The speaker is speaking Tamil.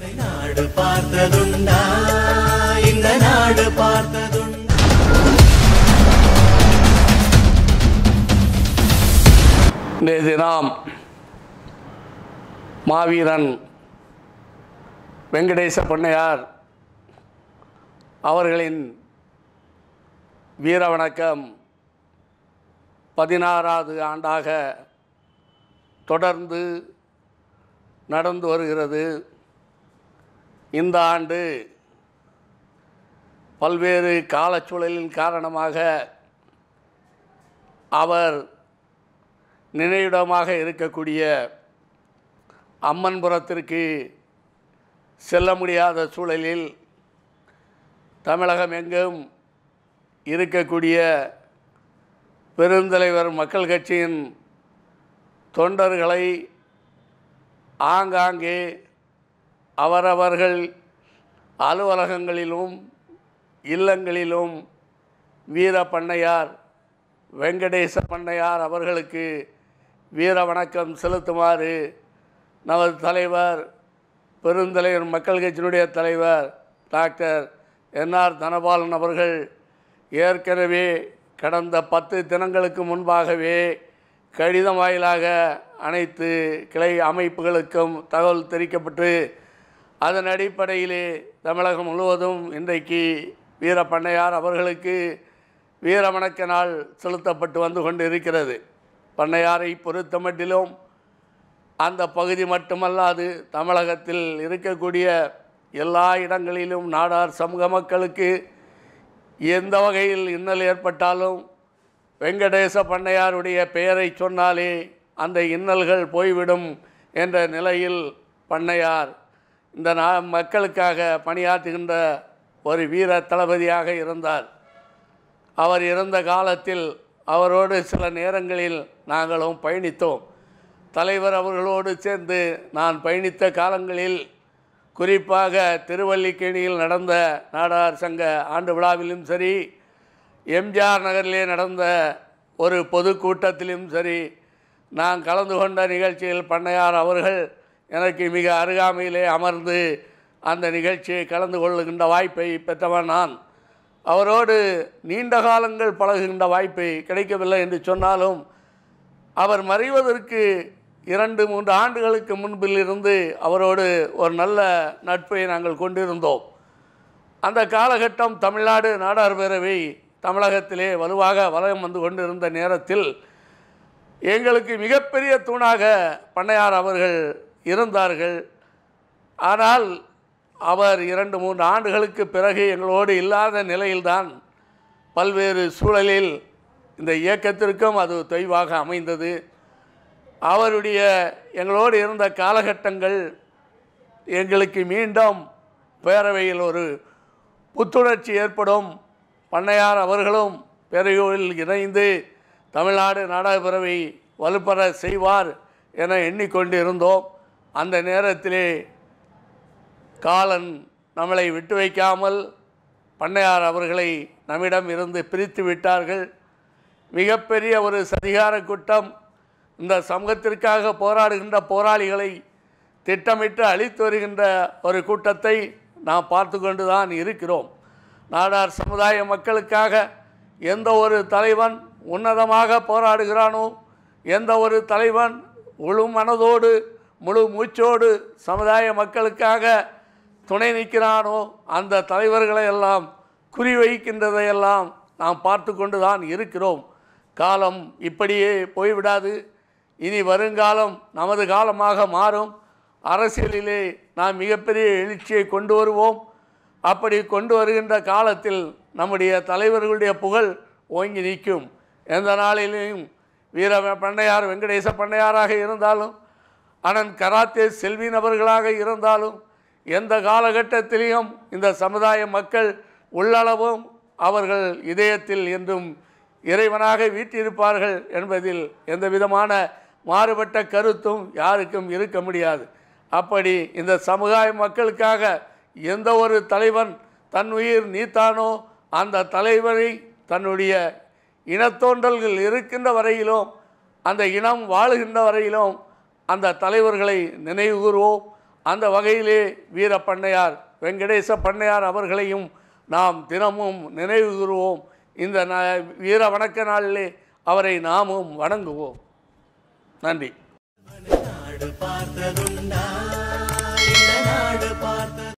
தினம் மாவீரன் வெங்கடேச பொன்னையார் அவர்களின் வீர வணக்கம் பதினாறாவது ஆண்டாக தொடர்ந்து நடந்து வருகிறது இந்த ஆண்டு பல்வேறு காலச்சூழலின் காரணமாக அவர் நினைவிடமாக இருக்கக்கூடிய அம்மன்புரத்திற்கு செல்ல முடியாத சூழலில் தமிழகம் எங்கும் இருக்கக்கூடிய பெருந்தலைவர் மக்கள் கட்சியின் தொண்டர்களை ஆங்காங்கே அவரவர்கள் அலுவலகங்களிலும் இல்லங்களிலும் வீர பண்ணையார் வெங்கடேச பண்ணையார் அவர்களுக்கு வீர வணக்கம் செலுத்துமாறு நமது தலைவர் பெருந்தலைவர் மக்கள் கட்சியினுடைய தலைவர் டாக்டர் என்ஆர் தனபாலன் அவர்கள் ஏற்கனவே கடந்த பத்து தினங்களுக்கு முன்பாகவே கடிதம் வாயிலாக அனைத்து கிளை அமைப்புகளுக்கும் தகவல் தெரிவிக்கப்பட்டு அதன் அடிப்படையிலே தமிழகம் முழுவதும் இன்றைக்கு வீர பண்ணையார் அவர்களுக்கு வீரமணக்க நாள் செலுத்தப்பட்டு வந்து கொண்டு இருக்கிறது பண்ணையாரை பொறுத்த மட்டிலும் அந்த பகுதி மட்டுமல்லாது தமிழகத்தில் இருக்கக்கூடிய எல்லா இடங்களிலும் நாடார் சமூக மக்களுக்கு எந்த வகையில் இன்னல் ஏற்பட்டாலும் வெங்கடேச பண்ணையாருடைய பெயரை சொன்னாலே அந்த இன்னல்கள் போய்விடும் என்ற நிலையில் பண்ணையார் இந்த நா மக்களுக்காக பணியாற்றுகின்ற ஒரு வீர தளபதியாக இருந்தார் அவர் இருந்த காலத்தில் அவரோடு சில நேரங்களில் நாங்களும் பயணித்தோம் தலைவர் அவர்களோடு சேர்ந்து நான் பயணித்த காலங்களில் குறிப்பாக திருவல்லிக்கேணியில் நடந்த நாடார் சங்க ஆண்டு விழாவிலும் சரி எம்ஜிஆர் நகரிலே நடந்த ஒரு பொதுக்கூட்டத்திலும் சரி நான் கலந்து கொண்ட நிகழ்ச்சியில் பண்ணையார் அவர்கள் எனக்கு மிக அருகாமையிலே அமர்ந்து அந்த நிகழ்ச்சியை கலந்து கொள்ளுகின்ற வாய்ப்பை பெற்றவன் நான் அவரோடு நீண்ட காலங்கள் பழகுகின்ற வாய்ப்பை கிடைக்கவில்லை என்று சொன்னாலும் அவர் மறைவதற்கு இரண்டு மூன்று ஆண்டுகளுக்கு முன்பில் இருந்து அவரோடு ஒரு நல்ல நட்பை நாங்கள் கொண்டிருந்தோம் அந்த காலகட்டம் தமிழ்நாடு நாடார் பேரவை தமிழகத்திலே வலுவாக வலயம் வந்து கொண்டிருந்த நேரத்தில் எங்களுக்கு மிகப்பெரிய தூணாக பண்ணையார் அவர்கள் இருந்தார்கள் ஆனால் அவர் இரண்டு மூன்று ஆண்டுகளுக்கு பிறகு எங்களோடு இல்லாத நிலையில்தான் பல்வேறு சூழலில் இந்த இயக்கத்திற்கும் அது தொய்வாக அமைந்தது அவருடைய எங்களோடு இருந்த காலகட்டங்கள் எங்களுக்கு மீண்டும் பேரவையில் ஒரு புத்துணர்ச்சி ஏற்படும் பண்ணையார் அவர்களும் பேரவையில் இணைந்து தமிழ்நாடு நாடக வலுப்பெற செய்வார் என எண்ணிக்கொண்டிருந்தோம் அந்த நேரத்திலே காலன் நம்மளை விட்டு வைக்காமல் பண்ணையார் அவர்களை நம்மிடம் இருந்து பிரித்து விட்டார்கள் மிகப்பெரிய ஒரு சதிகார குற்றம் இந்த சமூகத்திற்காக போராடுகின்ற போராளிகளை திட்டமிட்டு அழித்து வருகின்ற ஒரு கூட்டத்தை நாம் பார்த்து கொண்டு தான் இருக்கிறோம் நாடார் சமுதாய மக்களுக்காக எந்த ஒரு தலைவன் உன்னதமாக போராடுகிறானோ எந்த ஒரு தலைவன் முழு மனதோடு முழு மூச்சோடு சமுதாய மக்களுக்காக துணை நிற்கிறானோ அந்த தலைவர்களை எல்லாம் குறிவைக்கின்றதையெல்லாம் நாம் பார்த்து கொண்டு தான் இருக்கிறோம் காலம் இப்படியே போய்விடாது இனி வருங்காலம் நமது காலமாக மாறும் அரசியலிலே நாம் மிகப்பெரிய எழுச்சியை கொண்டு வருவோம் அப்படி கொண்டு வருகின்ற காலத்தில் நம்முடைய தலைவர்களுடைய புகழ் ஓங்கி நிற்கும் எந்த நாளிலேயும் வீர பண்ணையார் வெங்கடேச பண்ணையாராக இருந்தாலும் ஆனால் கராத்தே செல்வி நபர்களாக இருந்தாலும் எந்த காலகட்டத்திலையும் இந்த சமுதாய மக்கள் உள்ளளவும் அவர்கள் இதயத்தில் என்றும் இறைவனாக வீட்டிருப்பார்கள் என்பதில் எந்த விதமான மாறுபட்ட கருத்தும் யாருக்கும் இருக்க முடியாது அப்படி இந்த சமுதாய மக்களுக்காக எந்த ஒரு தலைவன் தன் உயிர் நீத்தானோ அந்த தலைவனை தன்னுடைய இனத்தோன்றல்கள் இருக்கின்ற வரையிலும் அந்த இனம் வாழுகின்ற வரையிலும் அந்த தலைவர்களை நினைவுகூர்வோம் அந்த வகையிலே வீர பண்ணையார் வெங்கடேச பண்ணையார் அவர்களையும் நாம் தினமும் நினைவுகூர்வோம் இந்த ந வீர வணக்க நாளிலே அவரை நாமும் வணங்குவோம் நன்றி பார்த்ததுண்டா